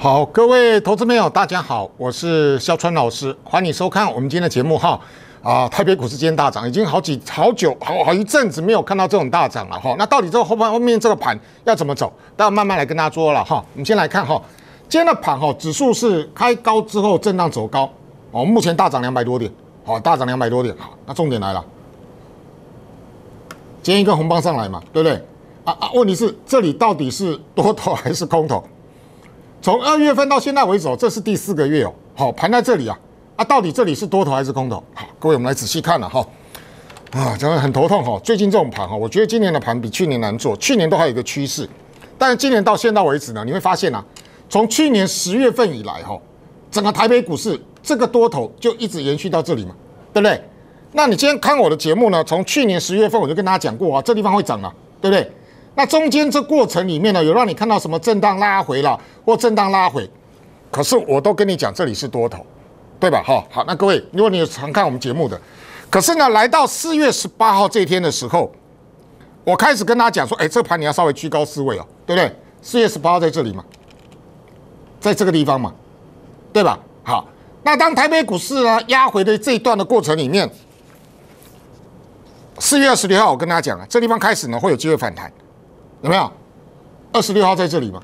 好，各位投资朋友，大家好，我是肖川老师，欢迎收看我们今天的节目哈。啊，台北股市今天大涨，已经好几好久好好一阵子没有看到这种大涨了哈。那到底这个后半后面这个盘要怎么走？待家慢慢来跟大家说了哈。我们先来看哈，今天的盘哈，指数是开高之后震荡走高哦，目前大涨两百多点，好，大涨两百多点好，那重点来了，今天一个红棒上来嘛，对不对？啊啊，问题是这里到底是多头还是空头？从二月份到现在为止，这是第四个月哦。好，盘在这里啊，啊，到底这里是多头还是空头？好，各位，我们来仔细看了哈。啊，真的很头痛哈。最近这种盘哈，我觉得今年的盘比去年难做。去年都还有一个趋势，但是今年到现在为止呢，你会发现呢，从去年十月份以来哈，整个台北股市这个多头就一直延续到这里嘛，对不对？那你今天看我的节目呢，从去年十月份我就跟大家讲过啊，这地方会涨啊，对不对？那中间这过程里面呢，有让你看到什么震荡拉回了，或震荡拉回，可是我都跟你讲，这里是多头，对吧？好好，那各位，如果你有常看我们节目的，可是呢，来到四月十八号这一天的时候，我开始跟大家讲说，哎，这盘你要稍微居高思维哦，对不对？四月十八号在这里嘛，在这个地方嘛，对吧？好，那当台北股市呢压回的这一段的过程里面，四月二十六号我跟大家讲啊，这地方开始呢会有机会反弹。有没有？二十六号在这里嘛？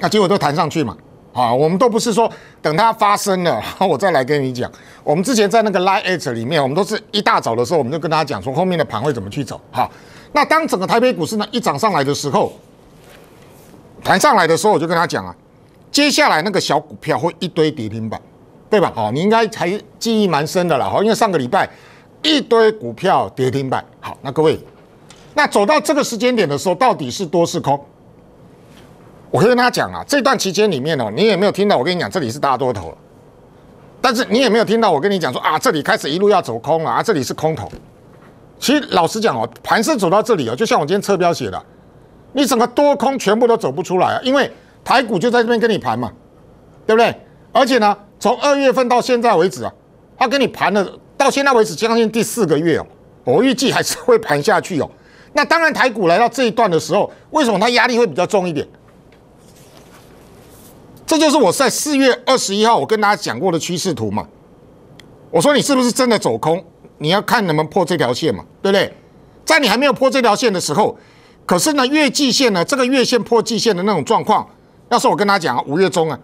那结果都弹上去嘛？啊，我们都不是说等它发生了，然后我再来跟你讲。我们之前在那个 l i n e H 里面，我们都是一大早的时候，我们就跟大家讲，说后面的盘会怎么去走。哈，那当整个台北股市呢一涨上来的时候，弹上来的时候，我就跟他讲啊，接下来那个小股票会一堆跌停板，对吧？好，你应该还记忆蛮深的啦。好，因为上个礼拜一堆股票跌停板。好，那各位。那走到这个时间点的时候，到底是多是空？我可以跟大家讲啊，这段期间里面哦，你也没有听到我跟你讲这里是大多头，但是你也没有听到我跟你讲说啊，这里开始一路要走空了啊，这里是空头。其实老实讲哦，盘是走到这里哦，就像我今天侧标写的，你整个多空全部都走不出来啊，因为台股就在这边跟你盘嘛，对不对？而且呢，从二月份到现在为止啊，他跟你盘了到现在为止将近第四个月哦，我预计还是会盘下去哦。那当然，台股来到这一段的时候，为什么它压力会比较重一点？这就是我在四月二十一号我跟大家讲过的趋势图嘛。我说你是不是真的走空？你要看能不能破这条线嘛，对不对？在你还没有破这条线的时候，可是呢，月季线呢，这个月线破季线的那种状况，要是我跟大家讲五月中啊，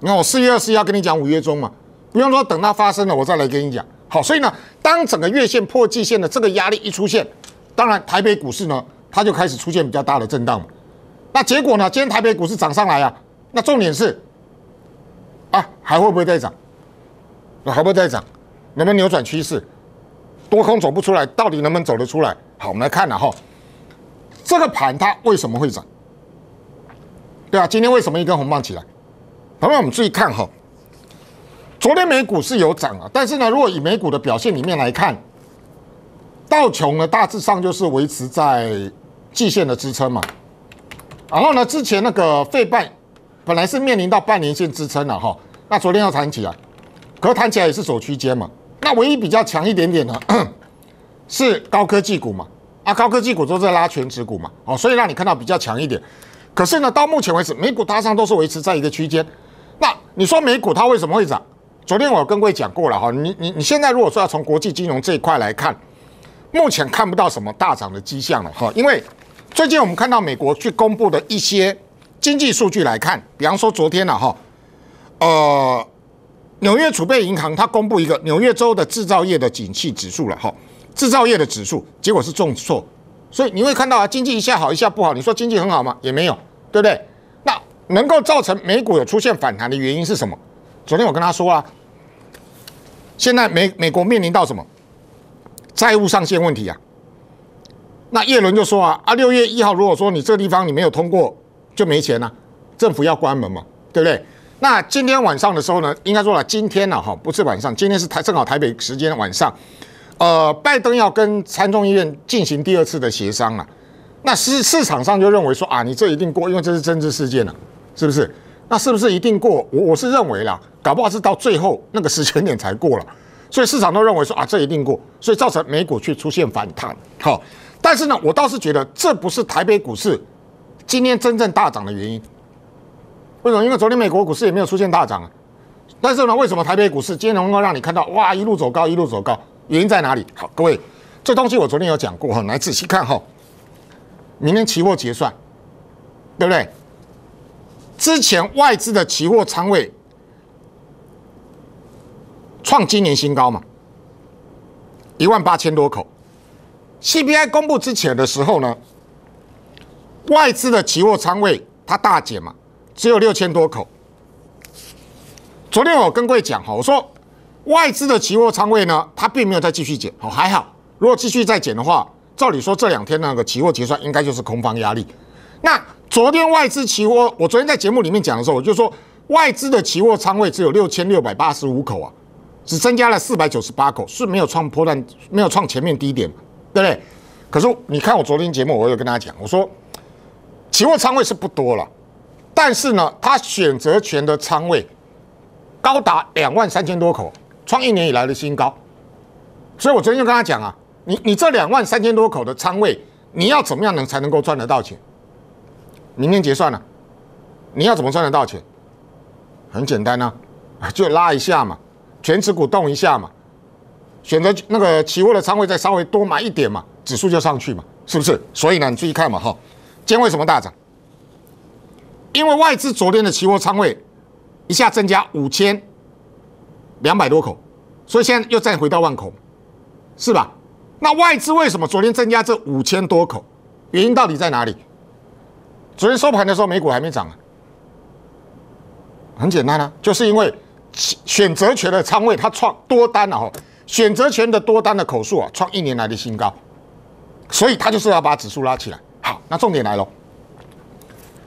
你看我四月二十一号跟你讲五月中嘛，不用说等它发生了，我再来跟你讲。好，所以呢，当整个月线破季线的这个压力一出现，当然，台北股市呢，它就开始出现比较大的震荡。那结果呢？今天台北股市涨上来啊。那重点是，啊，还会不会再涨？还会不会再涨？能不能扭转趋势？多空走不出来，到底能不能走得出来？好，我们来看呐哈，这个盘它为什么会涨？对啊，今天为什么一根红棒起来？朋友们，我们注意看哈，昨天美股是有涨啊，但是呢，如果以美股的表现里面来看。道琼呢，大致上就是维持在季线的支撑嘛。然后呢，之前那个费半本来是面临到半年线支撑了哈，那昨天要弹起来，可弹起来也是走区间嘛。那唯一比较强一点点的，是高科技股嘛，啊，高科技股都在拉全指股嘛，哦，所以让你看到比较强一点。可是呢，到目前为止，美股大上都是维持在一个区间。那你说美股它为什么会涨？昨天我跟各位讲过了哈，你你你现在如果说要从国际金融这一块来看。目前看不到什么大涨的迹象了哈，因为最近我们看到美国去公布的一些经济数据来看，比方说昨天呢哈，呃，纽约储备银行它公布一个纽约州的制造业的景气指数了哈，制造业的指数结果是重挫，所以你会看到啊，经济一下好一下不好，你说经济很好吗？也没有，对不对？那能够造成美股有出现反弹的原因是什么？昨天我跟他说啊，现在美美国面临到什么？债务上限问题啊，那叶伦就说啊啊，六月一号如果说你这个地方你没有通过就没钱了，政府要关门嘛，对不对？那今天晚上的时候呢，应该说了，今天呢哈不是晚上，今天是台正好台北时间晚上，呃，拜登要跟参众议院进行第二次的协商啊，那市市场上就认为说啊，你这一定过，因为这是政治事件了，是不是？那是不是一定过？我我是认为啦，搞不好是到最后那个时间点才过了。所以市场都认为说啊，这一定过，所以造成美股去出现反弹。好，但是呢，我倒是觉得这不是台北股市今天真正大涨的原因。为什么？因为昨天美国股市也没有出现大涨啊。但是呢，为什么台北股市今天能够让你看到哇，一路走高，一路走高？原因在哪里？好，各位，这东西我昨天有讲过哈，来仔细看哈。明天期货结算，对不对？之前外资的期货仓位。创今年新高嘛，一万八千多口。CPI 公布之前的时候呢，外资的期货仓位它大减嘛，只有六千多口。昨天我跟各位讲哈，我说外资的期货仓位呢，它并没有再继续减。好，还好，如果继续再减的话，照理说这两天那个期货结算应该就是空方压力。那昨天外资期货，我昨天在节目里面讲的时候，我就说外资的期货仓位只有六千六百八十五口啊。只增加了四百九十八口，是没有创破断，没有创前面低点，对不对？可是你看，我昨天节目，我有跟大家讲，我说期货仓位是不多了，但是呢，他选择权的仓位高达两万三千多口，创一年以来的新高。所以我昨天就跟他讲啊，你你这两万三千多口的仓位，你要怎么样能才能够赚得到钱？明天结算了，你要怎么赚得到钱？很简单呢，就拉一下嘛。全持股动一下嘛，选择那个期货的仓位再稍微多买一点嘛，指数就上去嘛，是不是？所以呢，你注意看嘛，哈，今天为什么大涨？因为外资昨天的期货仓位一下增加五千两百多口，所以现在又再回到万口，是吧？那外资为什么昨天增加这五千多口？原因到底在哪里？昨天收盘的时候美股还没涨啊，很简单啊，就是因为。选择权的仓位，它创多单了哈，选择权的多单的口数啊，创一年来的新高，所以它就是要把指数拉起来。好，那重点来了，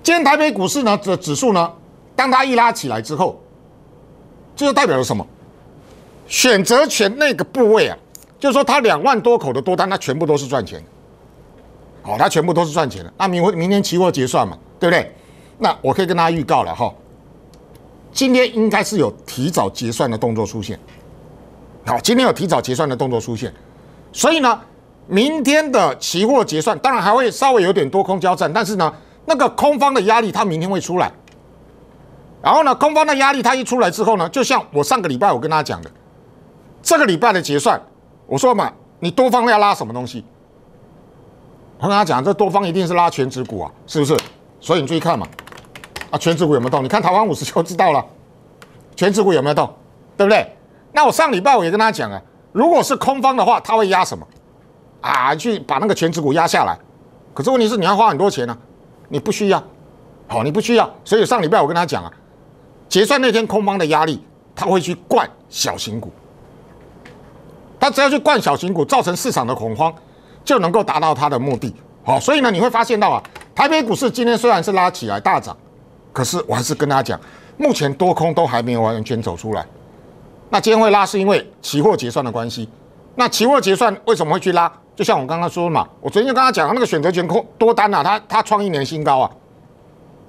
今天台北股市呢的指数呢，当它一拉起来之后，这就代表了什么？选择权那个部位啊，就是说它两万多口的多单，它全部都是赚钱好，它全部都是赚钱的。那明明天期货结算嘛，对不对？那我可以跟大家预告了哈。今天应该是有提早结算的动作出现，好，今天有提早结算的动作出现，所以呢，明天的期货结算当然还会稍微有点多空交战，但是呢，那个空方的压力它明天会出来，然后呢，空方的压力它一出来之后呢，就像我上个礼拜我跟大家讲的，这个礼拜的结算，我说嘛，你多方要拉什么东西？我跟他讲，这多方一定是拉全指股啊，是不是？所以你注意看嘛。啊，全指股有没有动？你看台湾五十就知道了。全指股有没有动？对不对？那我上礼拜我也跟他讲啊，如果是空方的话，他会压什么？啊，去把那个全指股压下来。可是问题是你要花很多钱呢，你不需要，好，你不需要。所以上礼拜我跟他讲啊，结算那天空方的压力，他会去灌小型股。他只要去灌小型股，造成市场的恐慌，就能够达到他的目的。好，所以呢，你会发现到啊，台北股市今天虽然是拉起来大涨。可是我还是跟大家讲，目前多空都还没有完全走出来。那今天会拉，是因为期货结算的关系。那期货结算为什么会去拉？就像我刚刚说嘛，我昨天就跟他讲，那个选择权空多单啊，他他创一年新高啊。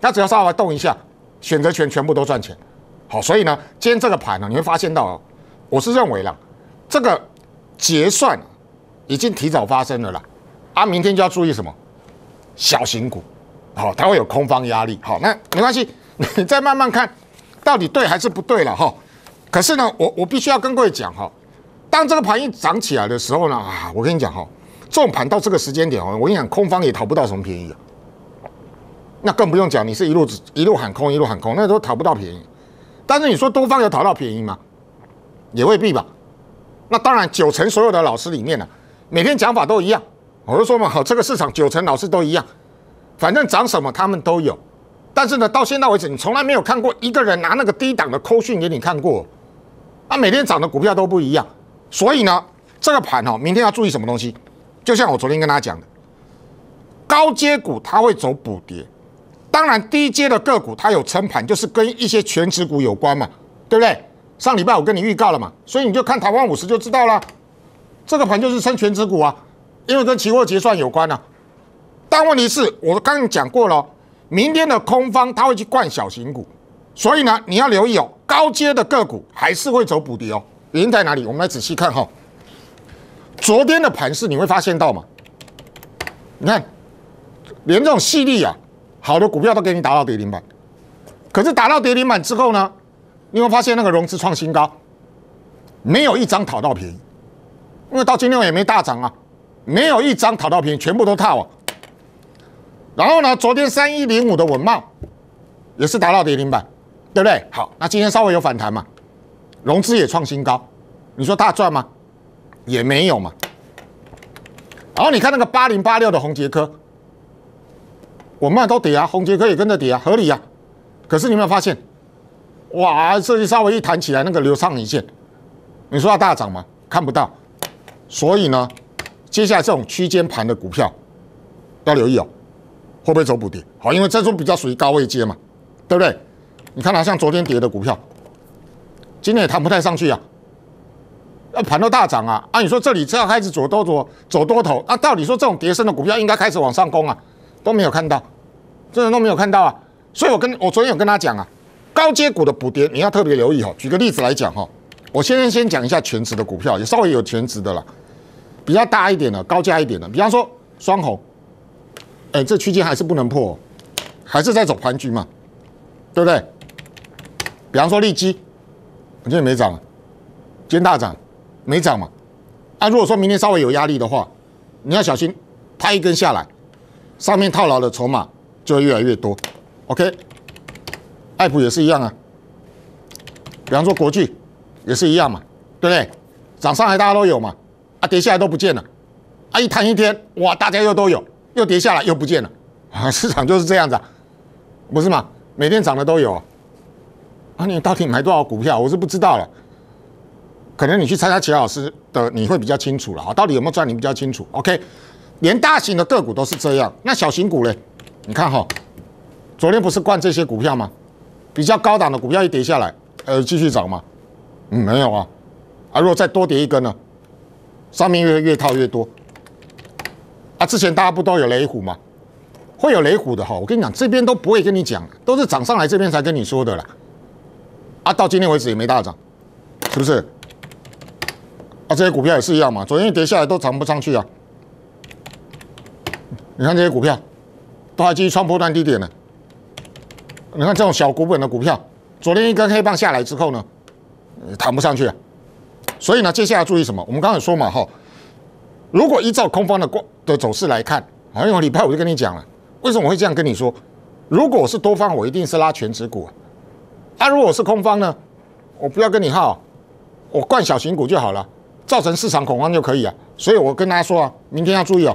他只要稍微动一下，选择权全部都赚钱。好，所以呢，今天这个盘呢，你会发现到，我是认为啦，这个结算已经提早发生了啦。啊，明天就要注意什么？小型股。好，它会有空方压力。好，那没关系，你再慢慢看，到底对还是不对了哈。可是呢，我我必须要跟各位讲哈，当这个盘一涨起来的时候呢，啊，我跟你讲哈，这种盘到这个时间点哦，我跟你讲，空方也讨不到什么便宜啊。那更不用讲，你是一路一路喊空，一路喊空，那都讨不到便宜。但是你说多方有讨到便宜吗？也未必吧。那当然，九成所有的老师里面呢，每天讲法都一样。我就说嘛，好，这个市场九成老师都一样。反正涨什么他们都有，但是呢，到现在为止你从来没有看过一个人拿那个低档的扣讯给你看过，啊，每天涨的股票都不一样，所以呢，这个盘哦，明天要注意什么东西？就像我昨天跟大家讲的，高阶股它会走补跌，当然低阶的个股它有撑盘，就是跟一些全职股有关嘛，对不对？上礼拜我跟你预告了嘛，所以你就看台湾五十就知道了，这个盘就是撑全职股啊，因为跟期货结算有关啊。但问题是我刚刚讲过了，明天的空方它会去灌小型股，所以呢，你要留意哦，高阶的个股还是会走补跌哦。原因在哪里？我们来仔细看哈。昨天的盘势你会发现到嘛？你看，连这种细利啊，好的股票都给你打到跌停板。可是打到跌停板之后呢，你会发现那个融资创新高，没有一张讨到便宜，因为到今天也没大涨啊，没有一张讨到便宜，全部都套。然后呢，昨天三一零五的文茂也是达到跌停板，对不对？好，那今天稍微有反弹嘛，融资也创新高，你说大赚吗？也没有嘛。然后你看那个八零八六的红杰科，文茂都跌啊，红杰科也跟着跌啊，合理啊。可是你有没有发现？哇，这里稍微一弹起来，那个流畅一线，你说要大涨吗？看不到。所以呢，接下来这种区间盘的股票要留意哦。会不会走补跌？好，因为这种比较属于高位接嘛，对不对？你看啊，像昨天跌的股票，今天也谈不太上去啊。那盘都大涨啊，按理说这里要开始走多左走多头，那道理说这种跌升的股票应该开始往上攻啊，都没有看到，真的都没有看到啊。所以我跟我昨天有跟他讲啊，高阶股的补跌你要特别留意哈。举个例子来讲哈，我现在先讲一下全值的股票，也稍微有全值的了，比较大一点的，高价一点的，比方说双红。哎，这区间还是不能破，还是在走盘局嘛，对不对？比方说利基，今天没涨，今天大涨，没涨嘛。啊，如果说明天稍微有压力的话，你要小心拍一根下来，上面套牢的筹码就会越来越多。OK，艾普也是一样啊。比方说国巨也是一样嘛，对不对？涨上来大家都有嘛，啊跌下来都不见了，啊一弹一天哇，大家又都有。又跌下来，又不见了，啊，市场就是这样子，啊，不是吗？每天涨的都有，啊，你到底买多少股票，我是不知道了，可能你去参加齐老师的，你会比较清楚了，哈，到底有没有赚，你比较清楚。OK，连大型的个股都是这样，那小型股嘞？你看哈，昨天不是灌这些股票吗？比较高档的股票一跌下来，呃，继续涨吗？嗯，没有啊，啊，如果再多跌一根呢？上面越越套越多。啊，之前大家不都有雷虎吗？会有雷虎的哈，我跟你讲，这边都不会跟你讲，都是涨上来这边才跟你说的啦。啊，到今天为止也没大涨，是不是？啊，这些股票也是一样嘛，昨天跌下来都涨不上去啊。你看这些股票，都还继续穿破断低点呢。你看这种小股本的股票，昨天一根黑棒下来之后呢，弹不上去。所以呢，接下来注意什么？我们刚才说嘛哈，如果依照空方的观。的走势来看，好，因为礼拜我就跟你讲了，为什么我会这样跟你说？如果是多方，我一定是拉全指股啊。如果是空方呢，我不要跟你耗，我灌小型股就好了，造成市场恐慌就可以啊。所以我跟大家说啊，明天要注意哦。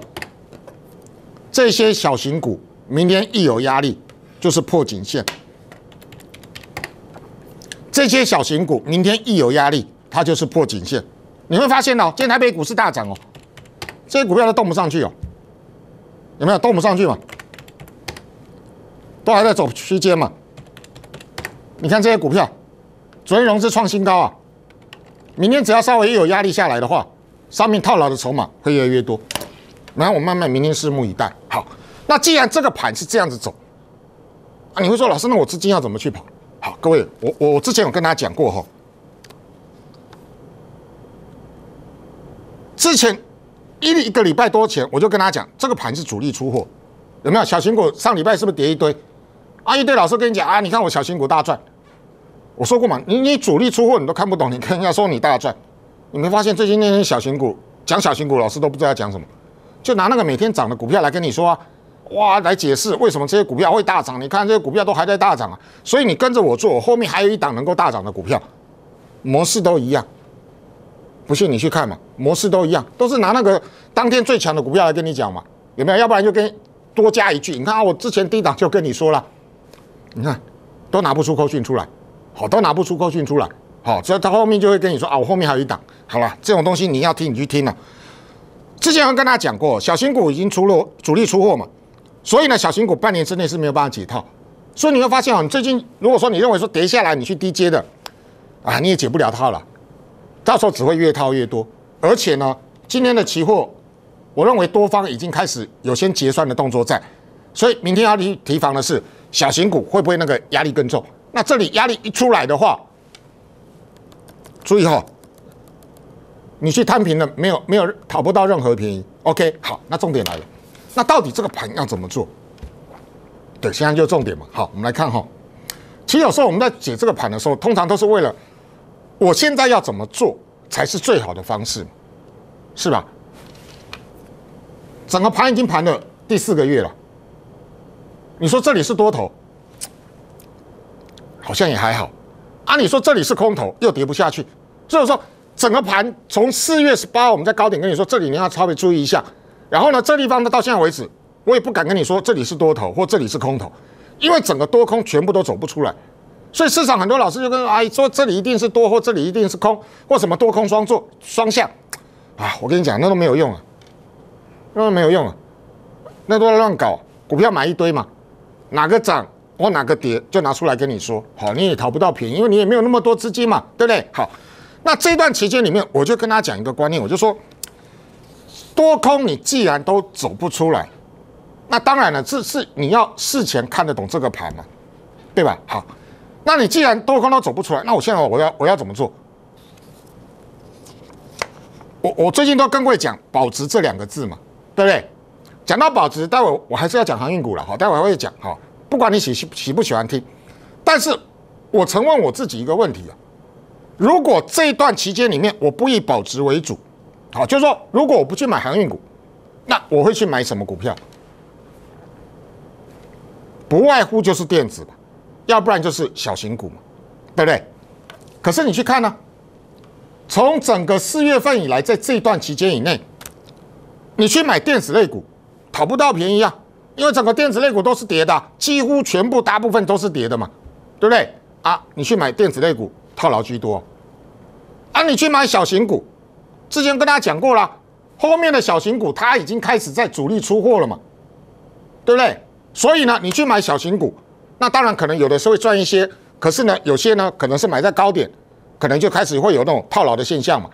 这些小型股明天一有压力，就是破颈线。这些小型股明天一有压力，它就是破颈线。你会发现哦，今天台北股市大涨哦。这些股票都动不上去哦，有没有动不上去嘛？都还在走区间嘛？你看这些股票，昨天融资创新高啊，明天只要稍微一有压力下来的话，上面套牢的筹码会越来越多。然后我慢慢明天拭目以待。好，那既然这个盘是这样子走，啊，你会说老师，那我资金要怎么去跑？好，各位，我我我之前有跟大家讲过哈，之前。一一个礼拜多前，我就跟他讲，这个盘是主力出货，有没有小型股？上礼拜是不是跌一堆？啊，一堆老师跟你讲啊，你看我小型股大赚，我说过嘛，你你主力出货你都看不懂，你跟人家说你大赚，你没发现最近那些小型股讲小型股，老师都不知道讲什么，就拿那个每天涨的股票来跟你说啊，哇，来解释为什么这些股票会大涨。你看这些股票都还在大涨啊，所以你跟着我做，后面还有一档能够大涨的股票，模式都一样。不信你去看嘛，模式都一样，都是拿那个当天最强的股票来跟你讲嘛，有没有？要不然就跟多加一句，你看啊，我之前低档就跟你说了，你看都拿不出扣讯出来，好，都拿不出扣讯出来，好，这他后面就会跟你说啊，我后面还有一档，好了，这种东西你要听你去听了。之前我跟大家讲过，小型股已经出了主力出货嘛，所以呢，小型股半年之内是没有办法解套，所以你会发现哦，你最近如果说你认为说跌下来你去低阶的，啊，你也解不了套了。到时候只会越套越多，而且呢，今天的期货，我认为多方已经开始有先结算的动作在，所以明天要提提防的是小型股会不会那个压力更重？那这里压力一出来的话，注意哈，你去摊平了没有？没有讨不到任何便宜。OK，好，那重点来了，那到底这个盘要怎么做？对，现在就重点嘛。好，我们来看哈，其实有时候我们在解这个盘的时候，通常都是为了。我现在要怎么做才是最好的方式，是吧？整个盘已经盘了第四个月了。你说这里是多头，好像也还好。按理说这里是空头，又跌不下去。所以说，整个盘从四月十八，我们在高点跟你说，这里你要稍微注意一下。然后呢，这地方呢到现在为止，我也不敢跟你说这里是多头或这里是空头，因为整个多空全部都走不出来。所以市场很多老师就跟阿姨说，这里一定是多或这里一定是空或什么多空双做双向，啊，我跟你讲，那都没有用啊，那都没有用啊，那都要乱搞，股票买一堆嘛，哪个涨我哪个跌就拿出来跟你说，好，你也淘不到便宜，因为你也没有那么多资金嘛，对不对？好，那这段期间里面，我就跟大家讲一个观念，我就说，多空你既然都走不出来，那当然了，这是你要事前看得懂这个盘嘛，对吧？好。那你既然多空都走不出来，那我现在我要我要怎么做？我我最近都跟会讲保值这两个字嘛，对不对？讲到保值，待会我还是要讲航运股了哈，待会会讲哈。不管你喜喜不喜欢听，但是我曾问我自己一个问题啊：如果这一段期间里面我不以保值为主，好，就是说如果我不去买航运股，那我会去买什么股票？不外乎就是电子。要不然就是小型股嘛，对不对？可是你去看呢，从整个四月份以来，在这段期间以内，你去买电子类股，讨不到便宜啊，因为整个电子类股都是跌的，几乎全部大部分都是跌的嘛，对不对？啊，你去买电子类股，套牢居多。啊，你去买小型股，之前跟大家讲过了，后面的小型股它已经开始在主力出货了嘛，对不对？所以呢，你去买小型股。那当然可能有的时候赚一些，可是呢，有些呢可能是买在高点，可能就开始会有那种套牢的现象嘛。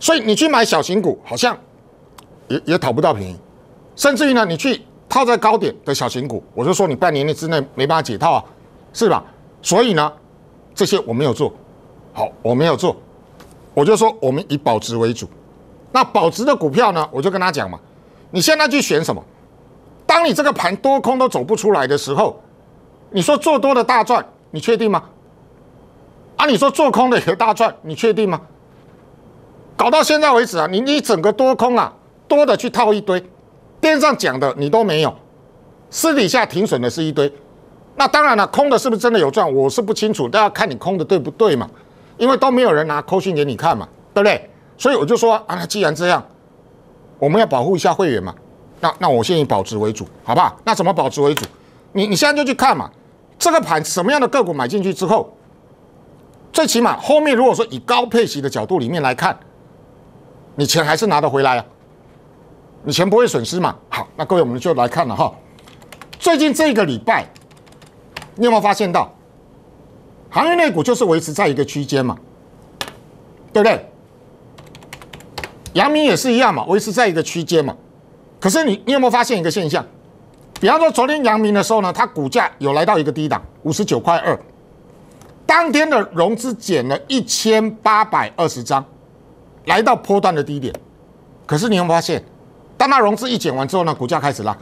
所以你去买小型股，好像也也讨不到便宜，甚至于呢，你去套在高点的小型股，我就说你半年内之内没办法解套啊，是吧？所以呢，这些我没有做，好，我没有做，我就说我们以保值为主。那保值的股票呢，我就跟他讲嘛，你现在去选什么？当你这个盘多空都走不出来的时候。你说做多的大赚，你确定吗？啊，你说做空的有大赚，你确定吗？搞到现在为止啊，你你整个多空啊，多的去套一堆，边上讲的你都没有，私底下停损的是一堆。那当然了，空的是不是真的有赚？我是不清楚，但要看你空的对不对嘛，因为都没有人拿扣讯给你看嘛，对不对？所以我就说啊，那既然这样，我们要保护一下会员嘛，那那我先以保值为主，好不好？那怎么保值为主？你你现在就去看嘛。这个盘什么样的个股买进去之后，最起码后面如果说以高配息的角度里面来看，你钱还是拿得回来啊，你钱不会损失嘛。好，那各位我们就来看了哈，最近这个礼拜，你有没有发现到，行业内股就是维持在一个区间嘛，对不对？阳明也是一样嘛，维持在一个区间嘛。可是你你有没有发现一个现象？比方说，昨天阳明的时候呢，它股价有来到一个低档五十九块二，当天的融资减了一千八百二十张，来到波段的低点。可是你有有发现，当它融资一减完之后呢，股价开始拉。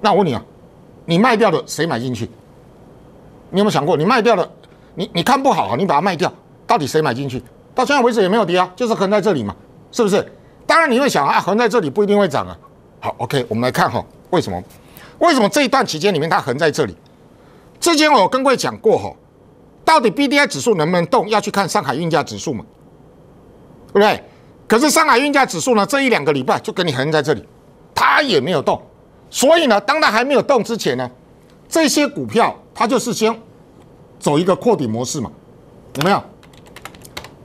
那我问你啊，你卖掉的谁买进去？你有没有想过，你卖掉的，你你看不好啊，你把它卖掉，到底谁买进去？到现在为止也没有跌啊，就是横在这里嘛，是不是？当然你会想啊，横在这里不一定会涨啊。好，OK，我们来看哈，为什么？为什么这一段期间里面它横在这里？之前我跟各位讲过哈，到底 B D I 指数能不能动，要去看上海运价指数嘛，对不对？可是上海运价指数呢，这一两个礼拜就给你横在这里，它也没有动。所以呢，当它还没有动之前呢，这些股票它就是先走一个扩底模式嘛，有没有？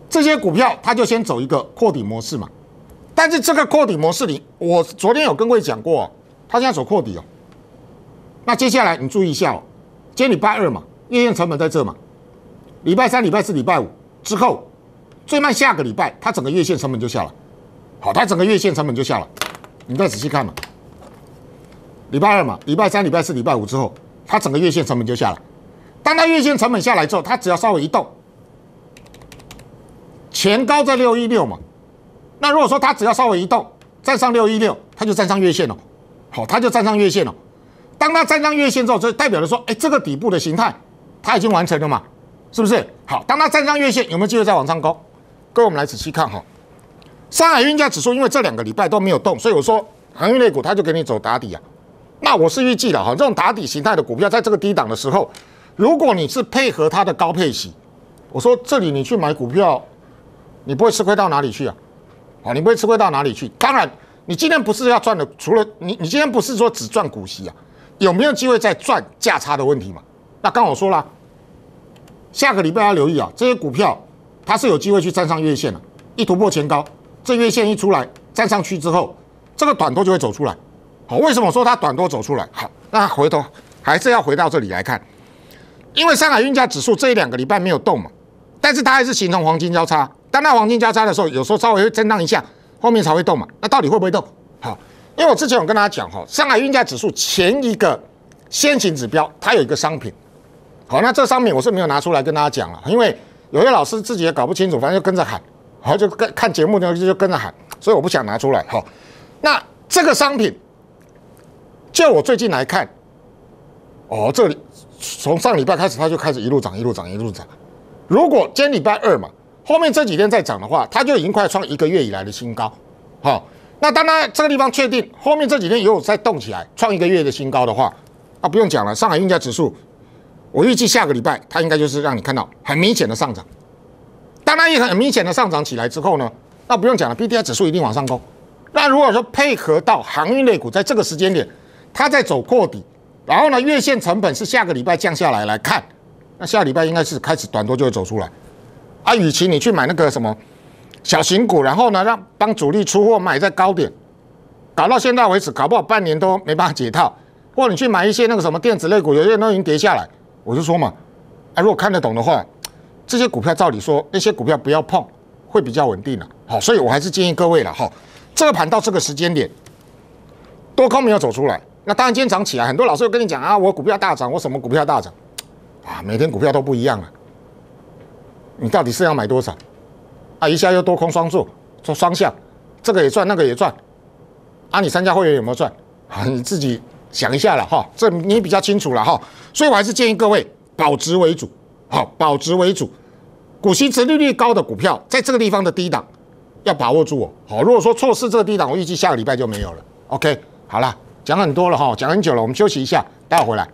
这些股票它就先走一个扩底模式嘛。但是这个扩底模式里，我昨天有跟各位讲过，它现在走扩底哦。那接下来你注意一下哦，今天礼拜二嘛，月线成本在这嘛。礼拜三、礼拜四、礼拜五之后，最慢下个礼拜，它整个月线成本就下了。好，它整个月线成本就下了。你再仔细看嘛，礼拜二嘛，礼拜三、礼拜四、礼拜五之后，它整个月线成本就下了。当它月线成本下来之后，它只要稍微一动，前高在六一六嘛。那如果说它只要稍微一动，再上六一六，它就站上月线了。好，它就站上月线了。当它站上月线之后，这代表着说，哎，这个底部的形态它已经完成了嘛，是不是？好，当它站上月线，有没有机会再往上攻？跟我们来仔细看哈。上海运价指数因为这两个礼拜都没有动，所以我说航运类股它就给你走打底啊。那我是预计了哈，这种打底形态的股票，在这个低档的时候，如果你是配合它的高配息，我说这里你去买股票，你不会吃亏到哪里去啊？啊，你不会吃亏到哪里去？当然，你今天不是要赚的，除了你，你今天不是说只赚股息啊？有没有机会再赚价差的问题嘛？那刚我说了，下个礼拜要留意啊，这些股票它是有机会去站上月线的，一突破前高，这月线一出来站上去之后，这个短多就会走出来。好，为什么说它短多走出来？好，那回头还是要回到这里来看，因为上海运价指数这一两个礼拜没有动嘛，但是它还是形成黄金交叉。当它黄金交叉的时候，有时候稍微会震荡一下，后面才会动嘛。那到底会不会动？好。因为我之前有跟大家讲哈，上海运价指数前一个先行指标，它有一个商品，好，那这商品我是没有拿出来跟大家讲了，因为有些老师自己也搞不清楚，反正就跟着喊，好，就跟看节目就就跟着喊，所以我不想拿出来哈。那这个商品，就我最近来看，哦，这里从上礼拜开始它就开始一路涨，一路涨，一路涨。如果今天礼拜二嘛，后面这几天再涨的话，它就已经快创一个月以来的新高，好。那当然这个地方确定后面这几天又有再动起来，创一个月的新高的话，啊，不用讲了，上海运价指数，我预计下个礼拜它应该就是让你看到很明显的上涨。当然，也很明显的上涨起来之后呢，那不用讲了，B D I 指数一定往上攻。那如果说配合到航运类股，在这个时间点，它在走破底，然后呢，月线成本是下个礼拜降下来来看，那下礼拜应该是开始短多就会走出来。啊，与其你去买那个什么。小型股，然后呢，让帮主力出货，买在高点，搞到现在为止，搞不好半年都没办法解套。或者你去买一些那个什么电子类股，有些都已经跌下来。我就说嘛，啊，如果看得懂的话，这些股票照理说，那些股票不要碰，会比较稳定啊。好，所以我还是建议各位了，哈，这个盘到这个时间点，多空没有走出来。那当然今天涨起来，很多老师又跟你讲啊，我股票大涨，我什么股票大涨，啊，每天股票都不一样了。你到底是要买多少？啊，一下又多空双数，做双向，这个也赚，那个也赚。啊，你参加会员有没有赚？啊，你自己想一下了哈，这你比较清楚了哈。所以我还是建议各位保值为主，好，保值为主。股息值利率高的股票，在这个地方的低档要把握住哦。好，如果说错失这个低档，我预计下个礼拜就没有了。OK，好了，讲很多了哈，讲很久了，我们休息一下，待会回来。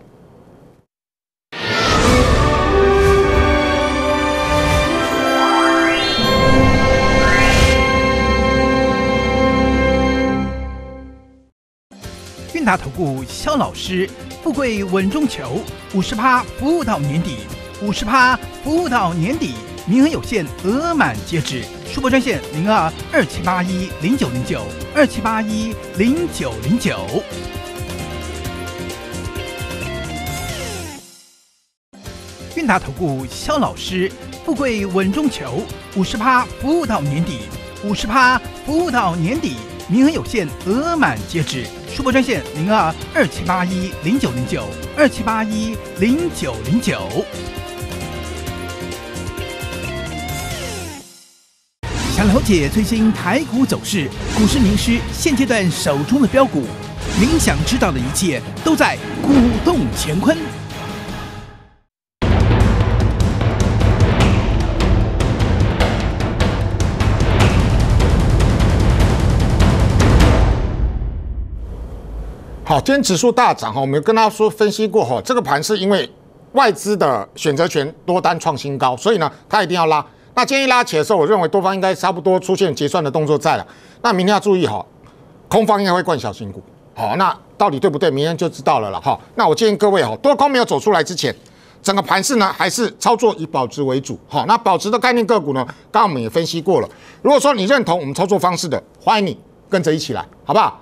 达投顾肖老师，富贵稳中求，五十趴服务到年底，五十趴服务到年底，名额有限，额满截止。数播专线零二二七八一零九零九二七八一零九零九。运达投顾肖老师，富贵稳中求，五十趴服务到年底，五十趴服务到年底，名额有限，额满截止。出波专线零二二七八一零九零九二七八一零九零九，想了解最新台股走势，股市名师现阶段手中的标股，您想知道的一切都在《股动乾坤》。好，今天指数大涨哈，我们跟大家说分析过哈，这个盘是因为外资的选择权多单创新高，所以呢，它一定要拉。那建议拉起来的时候，我认为多方应该差不多出现结算的动作在了。那明天要注意哈，空方应该会灌小新股。好，那到底对不对？明天就知道了了哈。那我建议各位哈，多空没有走出来之前，整个盘势呢还是操作以保值为主。好，那保值的概念个股呢，刚刚我们也分析过了。如果说你认同我们操作方式的，欢迎你跟着一起来，好不好？